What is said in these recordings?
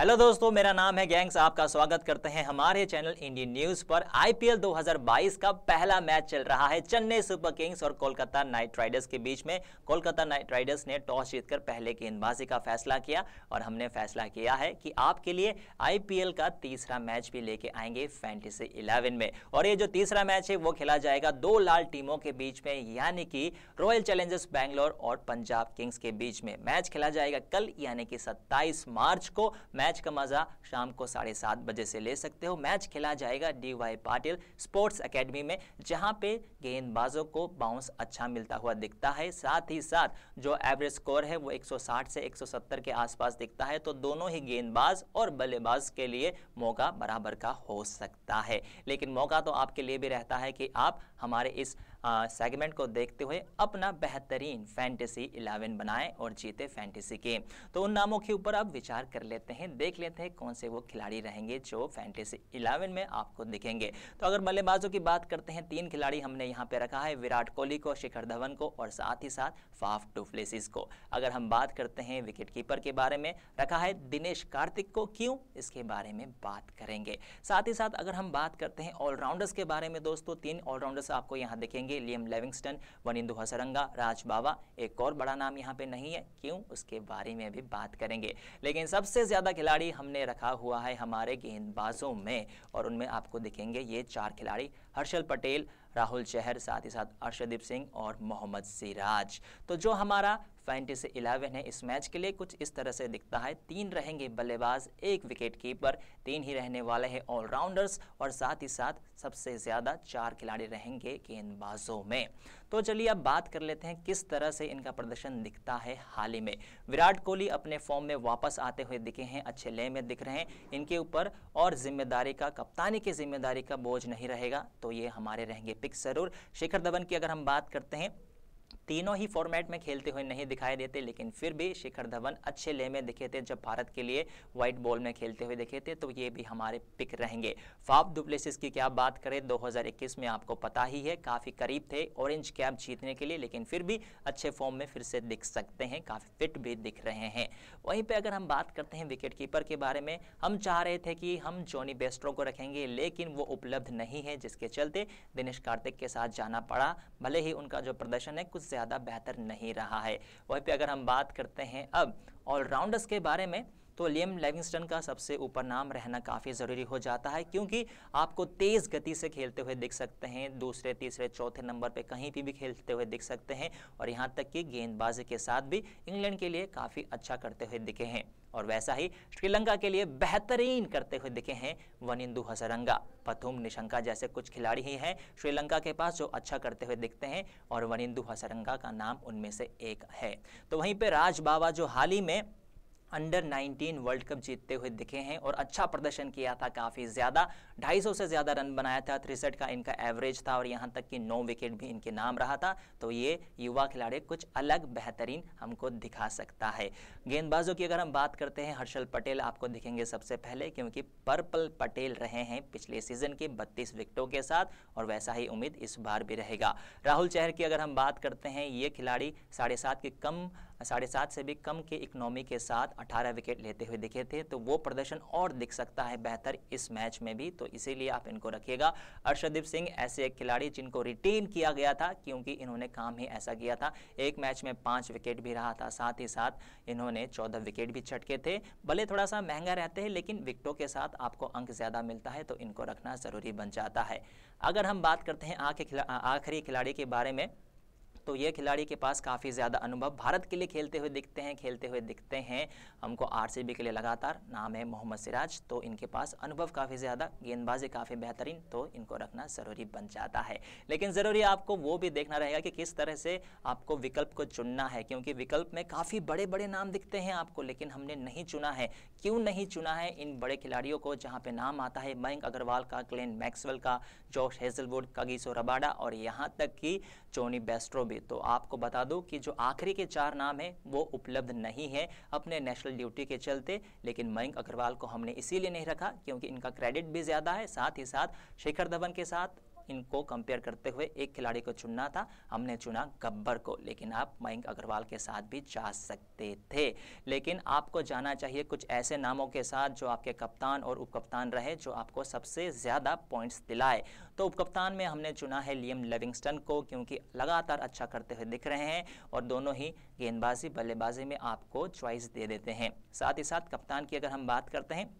hello दोस्तों मेरा नाम है गैंग्स आपका स्वागत करते हैं हमारे चैनल इंडियन न्यूज पर आईपीएल 2022 का पहला मैच चल रहा है चेन्नई सुपर किंग्स और कोलकाता नाइट राइडर्स के बीच में कोलकाता नाइट राइडर्स ने टॉस जीतकर पहले गेंदबाजी का फैसला किया और हमने फैसला किया है कि आपके लिए आईपीएल का तीसरा मैच भी लेके आएंगे फैंटेसी इलेवन में और ये जो तीसरा मैच है वो खेला जाएगा दो लाल टीमों के बीच में यानी कि रॉयल चैलेंजर्स बैंगलोर और पंजाब किंग्स के बीच में मैच खेला जाएगा कल यानी कि सत्ताईस मार्च को मैच मैच का मज़ा शाम को साढ़े सात बजे से ले सकते हो मैच खेला जाएगा D Y Patil Sports Academy में जहाँ पे गेंदबाजों को बाउंस अच्छा मिलता हुआ दिखता है साथ ही साथ जो एवरेज स्कोर है वो 160 से 170 के आसपास दिखता है तो दोनों ही गेंदबाज और बल्लेबाज के लिए मौका बराबर का हो सकता है लेकिन मौका तो आपके लिए भी रहता है कि आप हमारे इस सेगमेंट को देखते हुए अपना बेहतरीन फैंटेसी इलेवन बनाएं और जीते फैंटेसी के तो उन नामों के ऊपर आप विचार कर लेते हैं देख लेते हैं कौन से वो खिलाड़ी रहेंगे जो फैंटेसी इलेवन में आपको दिखेंगे तो अगर बल्लेबाजों की बात करते हैं तीन खिलाड़ी हमने यहाँ पे रखा है विराट कोहली को शिखर धवन को और साथ ही साथ फाफ टूफलेसिस को अगर हम बात करते हैं विकेट कीपर के बारे में रखा है दिनेश कार्तिक को क्यों इसके बारे में बात करेंगे साथ ही साथ अगर हम बात करते हैं ऑलराउंडर्स के बारे में दोस्तों तीन ऑलराउंडर्स आपको यहाँ दिखेंगे होंगे लियम लेविंगस्टन वनिंदु हसरंगा राज बाबा एक और बड़ा नाम यहाँ पे नहीं है क्यों उसके बारे में भी बात करेंगे लेकिन सबसे ज़्यादा खिलाड़ी हमने रखा हुआ है हमारे गेंदबाजों में और उनमें आपको दिखेंगे ये चार खिलाड़ी हर्षल पटेल राहुल चहर साथ ही साथ अर्षदीप सिंह और मोहम्मद सिराज तो जो हमारा फाइनटी से इलेवन है इस मैच के लिए कुछ इस तरह से दिखता है तीन रहेंगे बल्लेबाज एक विकेट कीपर तीन ही रहने वाले हैं ऑलराउंडर्स और साथ ही साथ सबसे ज़्यादा चार खिलाड़ी रहेंगे गेंदबाजों में तो चलिए अब बात कर लेते हैं किस तरह से इनका प्रदर्शन दिखता है हाल ही में विराट कोहली अपने फॉर्म में वापस आते हुए दिखे हैं अच्छे लय में दिख रहे हैं इनके ऊपर और जिम्मेदारी का कप्तानी की जिम्मेदारी का बोझ नहीं रहेगा तो ये हमारे रहेंगे पिक जरूर शेखर धवन की अगर हम बात करते हैं तीनों ही फॉर्मेट में खेलते हुए नहीं दिखाई देते लेकिन फिर भी शिखर धवन अच्छे ले में दिखे थे जब भारत के लिए व्हाइट बॉल में खेलते हुए दिखे थे तो ये भी हमारे पिक रहेंगे फाफ डुप्लेसिस की क्या बात करें 2021 में आपको पता ही है काफ़ी करीब थे ऑरेंज कैप जीतने के लिए लेकिन फिर भी अच्छे फॉर्म में फिर से दिख सकते हैं काफ़ी फिट भी दिख रहे हैं वहीं पर अगर हम बात करते हैं विकेट के बारे में हम चाह रहे थे कि हम जॉनी बेस्ट्रो को रखेंगे लेकिन वो उपलब्ध नहीं है जिसके चलते दिनेश कार्तिक के साथ जाना पड़ा भले ही उनका जो प्रदर्शन है कुछ ज़्यादा बेहतर नहीं रहा है वहीं पर अगर हम बात करते हैं अब ऑलराउंडर्स के बारे में तो लियम लिविंगस्टन का सबसे ऊपर नाम रहना काफ़ी ज़रूरी हो जाता है क्योंकि आपको तेज़ गति से खेलते हुए दिख सकते हैं दूसरे तीसरे चौथे नंबर पर कहीं पर भी खेलते हुए दिख सकते हैं और यहाँ तक कि गेंदबाजी के साथ भी इंग्लैंड के लिए काफ़ी अच्छा करते हुए दिखे हैं और वैसा ही श्रीलंका के लिए बेहतरीन करते हुए दिखे हैं वनिंदु हसरंगा पथुम निशंका जैसे कुछ खिलाड़ी ही हैं श्रीलंका के पास जो अच्छा करते हुए दिखते हैं और वनिंदु हसरंगा का नाम उनमें से एक है तो वहीं पर राज बाबा जो हाल ही में अंडर 19 वर्ल्ड कप जीतते हुए दिखे हैं और अच्छा प्रदर्शन किया था काफ़ी ज़्यादा 250 से ज़्यादा रन बनाया था तिरसठ का इनका एवरेज था और यहाँ तक कि नौ विकेट भी इनके नाम रहा था तो ये युवा खिलाड़ी कुछ अलग बेहतरीन हमको दिखा सकता है गेंदबाजों की अगर हम बात करते हैं हर्षल पटेल आपको दिखेंगे सबसे पहले क्योंकि पर्पल पटेल रहे हैं पिछले सीजन के बत्तीस विकेटों के साथ और वैसा ही उम्मीद इस बार भी रहेगा राहुल चहर की अगर हम बात करते हैं ये खिलाड़ी साढ़े सात के कम साढ़े सात से भी कम के इकनॉमी के साथ 18 विकेट लेते हुए दिखे थे तो वो प्रदर्शन और दिख सकता है बेहतर इस मैच में भी तो इसीलिए आप इनको रखिएगा अर्षदीप सिंह ऐसे एक खिलाड़ी जिनको रिटेन किया गया था क्योंकि इन्होंने काम ही ऐसा किया था एक मैच में पाँच विकेट भी रहा था साथ ही साथ इन्होंने चौदह विकेट भी छटके थे भले थोड़ा सा महंगा रहते हैं लेकिन विकटों के साथ आपको अंक ज़्यादा मिलता है तो इनको रखना ज़रूरी बन जाता है अगर हम बात करते हैं आखिरी खिलाड़ी के बारे में तो ये खिलाड़ी के पास काफ़ी ज़्यादा अनुभव भारत के लिए खेलते हुए दिखते हैं खेलते हुए दिखते हैं हमको आर के लिए लगातार नाम है मोहम्मद सिराज तो इनके पास अनुभव काफ़ी ज़्यादा गेंदबाजी काफ़ी बेहतरीन तो इनको रखना ज़रूरी बन जाता है लेकिन ज़रूरी आपको वो भी देखना रहेगा कि किस तरह से आपको विकल्प को चुनना है क्योंकि विकल्प में काफ़ी बड़े बड़े नाम दिखते हैं आपको लेकिन हमने नहीं चुना है क्यों नहीं चुना है इन बड़े खिलाड़ियों को जहाँ पर नाम आता है मयंक अग्रवाल का क्लेन मैक्सवेल का जोश हेजलवुड कगीसो रबाडा और यहाँ तक कि चोनी बेस्ट्रो भी तो आपको बता दूं कि जो आखिरी के चार नाम हैं वो उपलब्ध नहीं है अपने नेशनल ड्यूटी के चलते लेकिन मयंक अग्रवाल को हमने इसीलिए नहीं रखा क्योंकि इनका क्रेडिट भी ज़्यादा है साथ ही साथ शेखर धवन के साथ इनको कंपेयर करते हुए एक खिलाड़ी को चुनना था हमने चुना गब्बर को लेकिन आप मयंक अग्रवाल के साथ भी जा सकते थे लेकिन आपको जाना चाहिए कुछ ऐसे नामों के साथ जो आपके कप्तान और उपकप्तान रहे जो आपको सबसे ज़्यादा पॉइंट्स दिलाए तो उपकप्तान में हमने चुना है लियम लिविंगस्टन को क्योंकि लगातार अच्छा करते हुए दिख रहे हैं और दोनों ही गेंदबाजी बल्लेबाजी में आपको च्वाइस दे देते हैं साथ ही साथ कप्तान की अगर हम बात करते हैं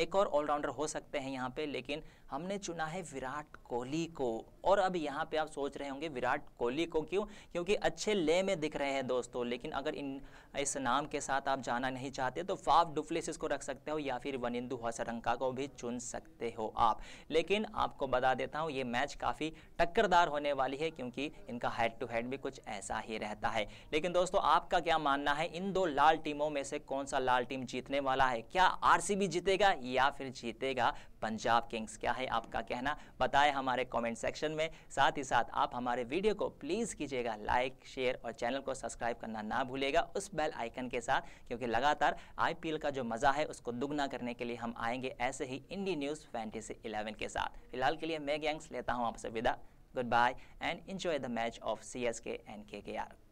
एक और ऑलराउंडर हो सकते हैं यहाँ पे लेकिन हमने चुना है विराट कोहली को और अब यहाँ पे आप सोच रहे होंगे विराट कोहली को क्यों क्योंकि अच्छे ले में दिख रहे हैं दोस्तों लेकिन अगर इन इस नाम के साथ आप जाना नहीं चाहते तो फाफ डुप्लेसिस को रख सकते हो या फिर वनिंदु हसरंका को भी चुन सकते हो आप लेकिन आपको बता देता हूँ ये मैच काफ़ी टक्करदार होने वाली है क्योंकि इनका हेड टू हेड भी कुछ ऐसा ही रहता है लेकिन दोस्तों आपका क्या मानना है इन दो लाल टीमों में से कौन सा लाल टीम जीतने वाला है क्या आर जीतेगा या फिर जीतेगा पंजाब किंग्स क्या है है आपका कहना बताएं हमारे कमेंट सेक्शन में साथ ही साथ आप हमारे वीडियो को प्लीज़ कीजिएगा लाइक शेयर और चैनल को सब्सक्राइब करना ना भूलेगा उस बेल आइकन के साथ क्योंकि लगातार आई का जो मज़ा है उसको दुगना करने के लिए हम आएंगे ऐसे ही इंडी न्यूज़ फैंटेसी इलेवन के साथ फिलहाल के लिए मैं गैंग्स लेता हूँ आपसे विदा good bye and enjoy the match of C S K and K K are